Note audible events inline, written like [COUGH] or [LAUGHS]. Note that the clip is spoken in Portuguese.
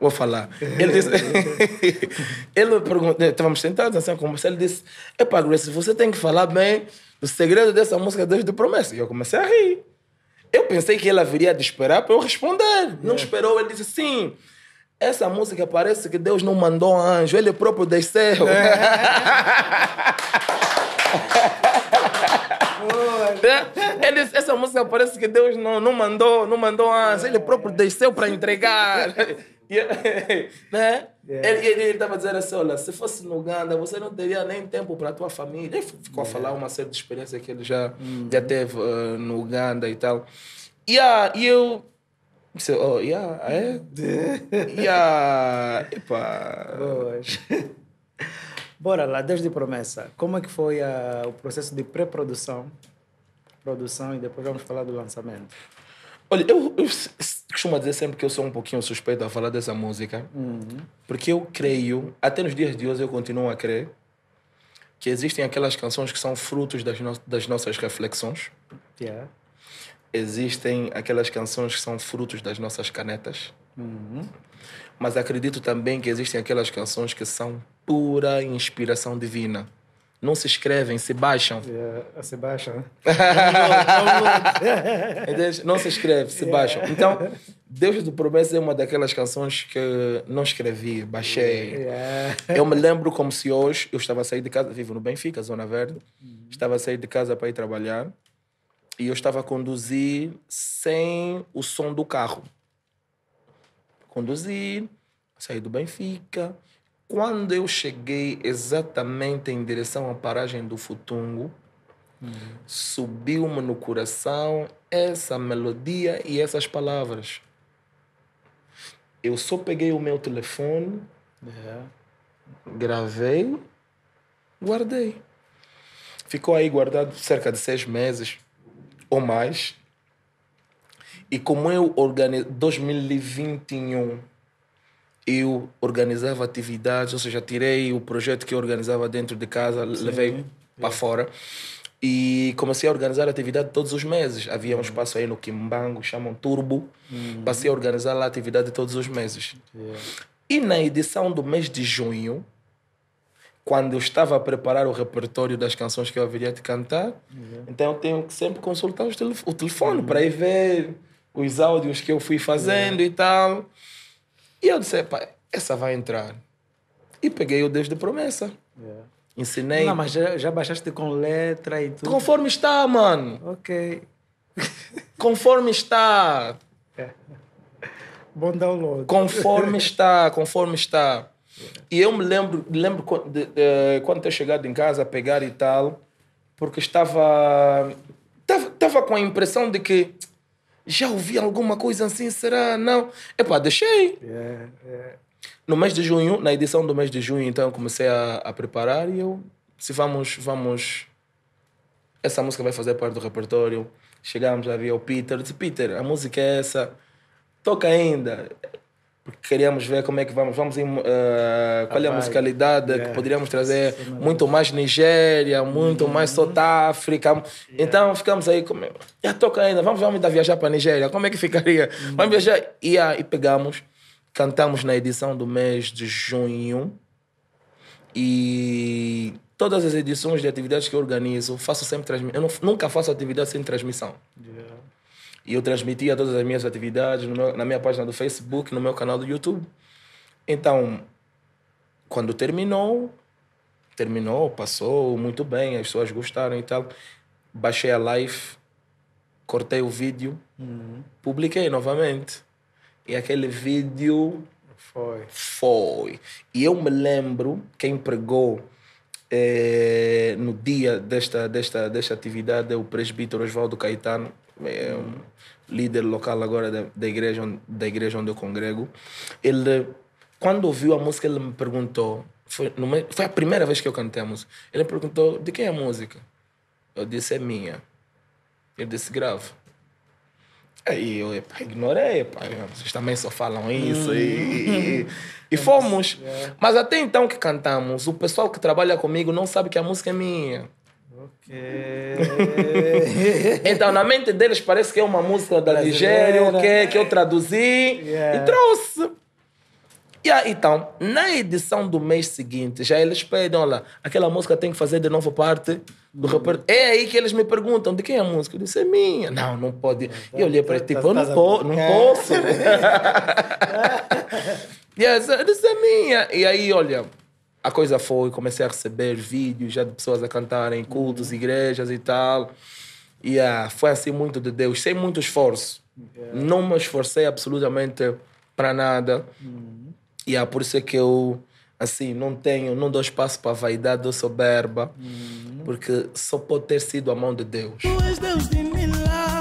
vou falar. Ele disse. [LAUGHS] ele me perguntou, estávamos eh, sentados assim a conversar. Ele disse: Epa, Grace, você tem que falar bem do segredo dessa música Deus de Promessa. E eu comecei a rir. Eu pensei que ele haveria de esperar para eu responder. Não é. esperou, ele disse: Sim. Essa música parece que Deus não mandou um anjo, ele próprio desceu. É. [LAUGHS] é. Ele disse, essa música parece que Deus não, não mandou, não mandou anjo, ele é. próprio desceu para entregar. [LAUGHS] [LAUGHS] né? É. Ele estava dizendo assim: olha, se fosse no Uganda, você não teria nem tempo para a tua família. Ele ficou é. a falar uma série de experiências que ele já, hum. já teve uh, no Uganda e tal. E, a, e eu. Disse, oh, yeah, é? yeah, [LAUGHS] epa. boas Bora lá, Deus de promessa. Como é que foi a, o processo de pré-produção? Produção e depois vamos falar do lançamento. Olha, eu, eu costumo dizer sempre que eu sou um pouquinho suspeito a falar dessa música, uhum. porque eu creio, até nos dias de hoje eu continuo a crer, que existem aquelas canções que são frutos das, no das nossas reflexões. Yeah. Existem aquelas canções que são frutos das nossas canetas. Uhum. Mas acredito também que existem aquelas canções que são pura inspiração divina não se inscrevem, se baixam. Yeah, é, é, se baixam, né? [LAUGHS] É, não se inscreve, se yeah. baixam. Então, Deus do Promessa é uma daquelas canções que não escrevi, baixei. Yeah. Eu me lembro como se hoje eu estava a sair de casa, vivo no Benfica, Zona Verde, uhum. estava a sair de casa para ir trabalhar e eu estava a conduzir sem o som do carro. Conduzir, saí do Benfica, quando eu cheguei exatamente em direção à paragem do Futungo, uhum. subiu-me no coração essa melodia e essas palavras. Eu só peguei o meu telefone, é. gravei, guardei. Ficou aí guardado cerca de seis meses ou mais. E como eu organizei 2021 eu organizava atividades, ou seja, tirei o projeto que eu organizava dentro de casa, Sim. levei para fora. E comecei a organizar atividade todos os meses. Havia um hum. espaço aí no Quimbango, chamam Turbo. Uhum. Passei a organizar lá atividade todos os meses. Yeah. E na edição do mês de junho, quando eu estava a preparar o repertório das canções que eu haveria de cantar, uhum. então eu tenho que sempre consultar o telefone uhum. para ir ver os áudios que eu fui fazendo e tal. E eu disse, pá, essa vai entrar. E peguei o Deus de promessa. Yeah. Ensinei. Não, mas já, já baixaste com letra e tudo. Conforme está, mano. Ok. [LAUGHS] Conforme está. É. [LAUGHS] Bom download. Conforme [LAUGHS] está, conforme está. Yeah. E eu me lembro, lembro de, de, de, quando ter chegado em casa, a pegar e tal, porque estava, estava, estava com a impressão de que já ouvi alguma coisa assim, será? Não. Epá, deixei. Yeah, é, yeah. É. No mês de junho, na edição do mês de junho, então, comecei a, a preparar e eu, se vamos, vamos, essa música vai fazer parte do repertório. Chegámos lá, o Peter, disse, Peter, a música é essa, toca ainda porque queríamos ver como é que vamos, vamos em, uh, qual é a ah, musicalidade yeah. que poderíamos trazer, muito mais Nigéria, muito uhum. mais South África. Yeah. Então ficamos aí, como, já toca ainda, vamos, vamos ainda viajar para a Nigéria, como é que ficaria? Uhum. Vamos viajar. E, e pegamos, cantamos na edição do mês de junho e todas as edições de atividades que eu organizo, faço sempre transmissão. Eu não, nunca faço atividade sem transmissão. E eu transmitia todas as minhas atividades meu, na minha página do Facebook, no meu canal do YouTube. Então, quando terminou, terminou, passou muito bem, as pessoas gostaram e tal. Baixei a live, cortei o vídeo, uhum. publiquei novamente. E aquele vídeo. Foi. Foi. E eu me lembro quem pregou é, no dia desta, desta, desta atividade, é o presbítero Oswaldo Caetano, é um líder local agora da, da, igreja, da igreja onde eu congrego, ele, quando ouviu a música, ele me perguntou, foi, no, foi a primeira vez que eu cantei a música, ele me perguntou, de quem é a música? Eu disse, é minha. Ele disse, grave. E eu, epá, ignorei, epá, vocês também só falam isso. Hum. E, e, e, fomos. É. Mas até então que cantamos, o pessoal que trabalha comigo não sabe que a música é minha. Okay. [LAUGHS] então, na mente deles parece que é uma música da Nigéria, que, que eu traduzi yeah. e trouxe. E então, na edição do mês seguinte, já eles pedem, olha, aquela música tem que fazer de novo parte do uhum. É aí que eles me perguntam, de quem é a música? Eu disse, é minha. Não, não pode. Então, e eu olhei para ele, tá- tipo, tá, eu não, tá, po não é. posso. [LAUGHS] yes, eu disse, é minha. E aí, olha, a coisa foi, comecei a receber vídeos já de pessoas a cantarem, cultos, uhum. igrejas e tal. E yeah, foi assim muito de Deus, sem muito esforço. Yeah. Não me esforcei absolutamente para nada. Uhum. E é por isso é que eu, assim, não tenho, não dou espaço para vaidade ou soberba, hum. porque só pode ter sido a mão de Deus. Tu és Deus de milagre.